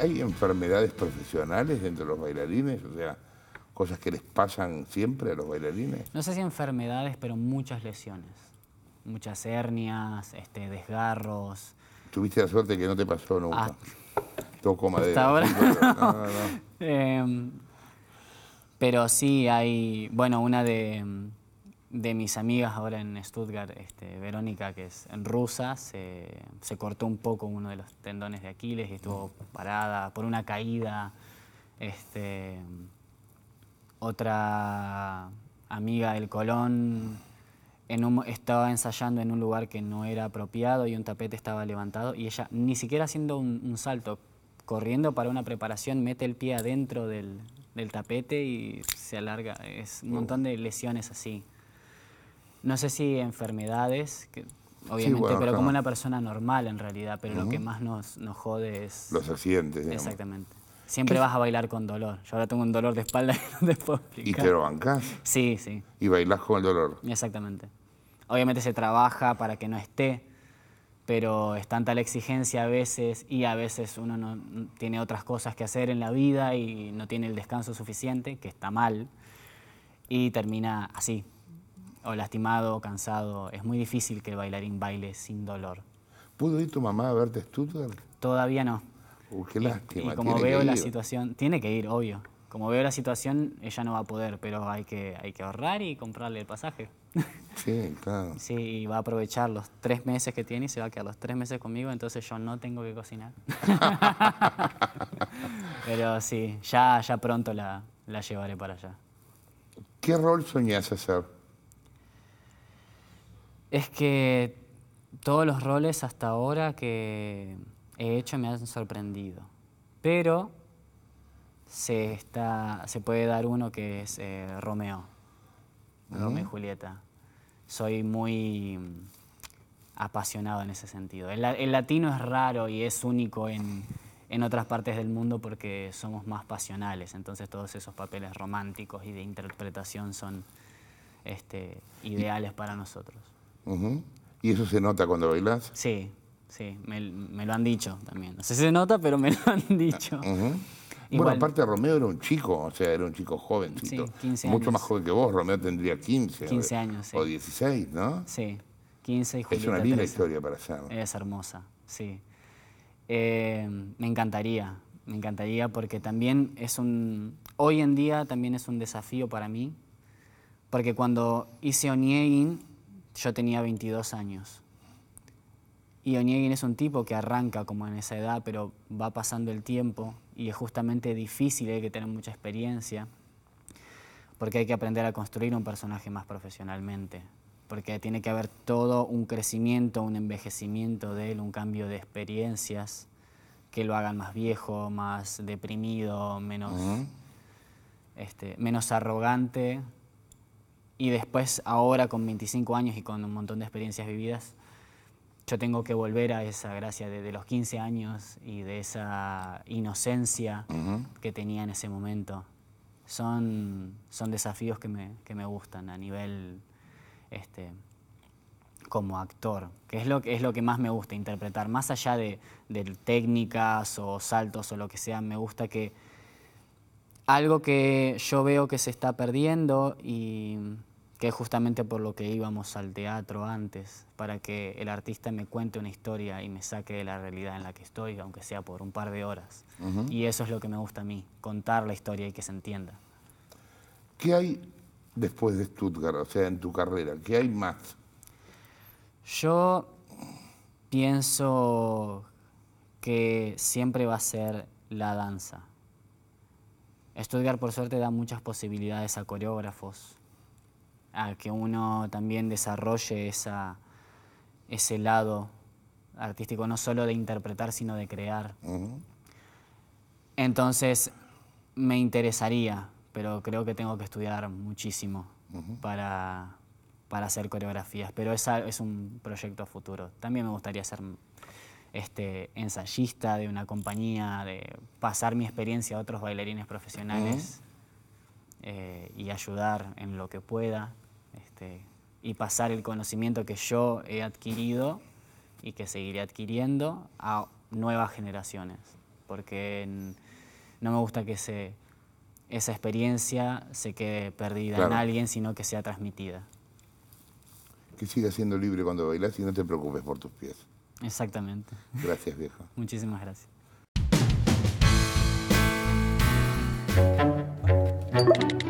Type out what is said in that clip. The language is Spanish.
¿Hay enfermedades profesionales dentro de los bailarines? O sea, cosas que les pasan siempre a los bailarines. No sé si enfermedades, pero muchas lesiones. Muchas hernias, este, desgarros. Tuviste la suerte que no te pasó nunca. Ah, madera. Hasta ahora. Em, pero sí hay, bueno, una de de mis amigas ahora en Stuttgart, este, Verónica, que es rusa, se, se, cortó un poco uno de los tendones de Aquiles y estuvo parada por una caída. Este, otra amiga del Colón estaba ensayando en un lugar que no era apropiado y un tapete estaba levantado y ella, ni siquiera haciendo un, salto, corriendo para una preparación, mete el pie adentro del tapete y se alarga. Es un montón de lesiones así no sé si enfermedades, obviamente, pero como una persona normal en realidad, pero lo que más nos, nos, jode es... Los accidentes. Exactamente. Siempre vas a bailar con dolor. Yo ahora tengo un dolor de espalda y no te puedo explicar. ¿Y te lo bancas? Sí, sí. ¿Y bailás con el dolor? Exactamente. Obviamente se trabaja para que no esté, pero es tanta la exigencia a veces y a veces uno no mm, tiene otras cosas que hacer en la vida y no tiene el descanso suficiente, que está mal, y termina así, o lastimado o cansado. Es muy difícil que el bailarín baile sin dolor. ¿Pudo ir tu mamá a verte a Todavía no. qué lástima. Y, como veo la situación, tiene que ir, obvio. Como veo la situación, ella no va a poder, pero hay que, hay que ahorrar y comprarle el pasaje. Sí, claro. Sí, y va a aprovechar los tres meses que tiene y se va a quedar los tres meses conmigo, entonces yo no tengo que cocinar. Pero sí, ya, ya pronto la, la llevaré para allá. ¿Qué rol soñás hacer? Es que todos los roles hasta ahora que he hecho me han sorprendido. Pero se, está, se puede dar uno que es eh, Romeo. Ah, Romeo y Julieta. Soy muy mm, apasionado en ese sentido. El, latino es raro y es único en, otras partes del mundo porque somos más pasionales. Entonces todos esos papeles románticos y de interpretación son este, ideales para nosotros. ¿Y eso se nota cuando bailas? Sí, sí, me, lo han dicho también. No sé si se nota, pero me lo han dicho. Bueno, aparte Romeo era un chico, o sea, era un chico joven, Sí, 15 años. Mucho más joven que vos, Romeo tendría 15. 15 años, O 16, ¿no? Sí, 15 y Es una linda historia para hacer. Es hermosa, sí. Eh, me encantaría, me encantaría porque también es un... Hoy en día también es un desafío para mí, porque cuando hice Onieguin. Yo tenía 22 años. Y Onegin es un tipo que arranca como en esa edad, pero va pasando el tiempo y es justamente difícil, hay que tener mucha experiencia, porque hay que aprender a construir un personaje más profesionalmente, porque tiene que haber todo un crecimiento, un envejecimiento de él, un cambio de experiencias que lo hagan más viejo, más deprimido, menos, este, menos arrogante, y después, ahora con 25 años y con un montón de experiencias vividas, yo tengo que volver a esa gracia de, los 15 años y de esa inocencia que tenía en ese momento. Son, son desafíos que me, gustan a nivel este, como actor, que es lo, es lo que más me gusta interpretar, más allá de, de técnicas o saltos o lo que sea, me gusta que algo que yo veo que se está perdiendo y que es justamente por lo que íbamos al teatro antes, para que el artista me cuente una historia y me saque de la realidad en la que estoy, aunque sea por un par de horas. Y eso es lo que me gusta a mí, contar la historia y que se entienda. ¿Qué hay después de Stuttgart, o sea, en tu carrera? ¿Qué hay más? Yo pienso que siempre va a ser la danza. Stuttgart, por suerte, da muchas posibilidades a coreógrafos, a que uno también desarrolle ese lado artístico, no solo de interpretar, sino de crear. Entonces, me interesaría, pero creo que tengo que estudiar muchísimo para, hacer coreografías. Pero es un proyecto futuro. También me gustaría ser este, ensayista de una compañía, de pasar mi experiencia a otros bailarines profesionales. Eh, y ayudar en lo que pueda este, y pasar el conocimiento que yo he adquirido y que seguiré adquiriendo a nuevas generaciones, porque no me gusta que esa experiencia se quede perdida en alguien, sino que sea transmitida. Que sigas siendo libre cuando bailas y no te preocupes por tus pies. Exactamente. Gracias, viejo. Muchísimas gracias. Thank you.